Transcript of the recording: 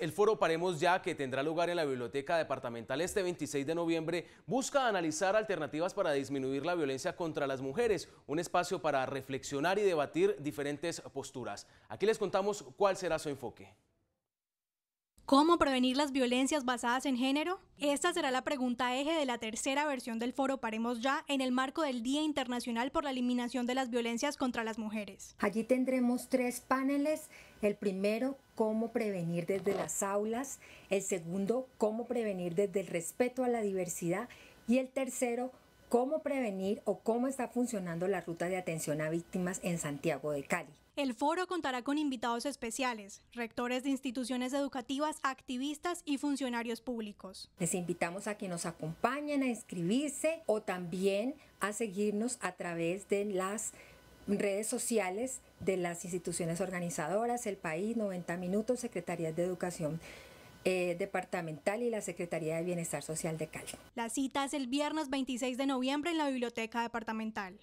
El foro Paremos Ya, que tendrá lugar en la Biblioteca Departamental este 26 de noviembre, busca analizar alternativas para disminuir la violencia contra las mujeres, un espacio para reflexionar y debatir diferentes posturas. Aquí les contamos cuál será su enfoque. ¿Cómo prevenir las violencias basadas en género? Esta será la pregunta eje de la tercera versión del foro Paremos Ya en el marco del Día Internacional por la Eliminación de las Violencias contra las Mujeres. Allí tendremos tres paneles. El primero, cómo prevenir desde las aulas. El segundo, cómo prevenir desde el respeto a la diversidad. Y el tercero, cómo prevenir o cómo está funcionando la ruta de atención a víctimas en Santiago de Cali. El foro contará con invitados especiales, rectores de instituciones educativas, activistas y funcionarios públicos. Les invitamos a que nos acompañen a inscribirse o también a seguirnos a través de las redes sociales de las instituciones organizadoras, El País, 90 Minutos, Secretarías de Educación eh, departamental y la Secretaría de Bienestar Social de Cali. La cita es el viernes 26 de noviembre en la Biblioteca Departamental.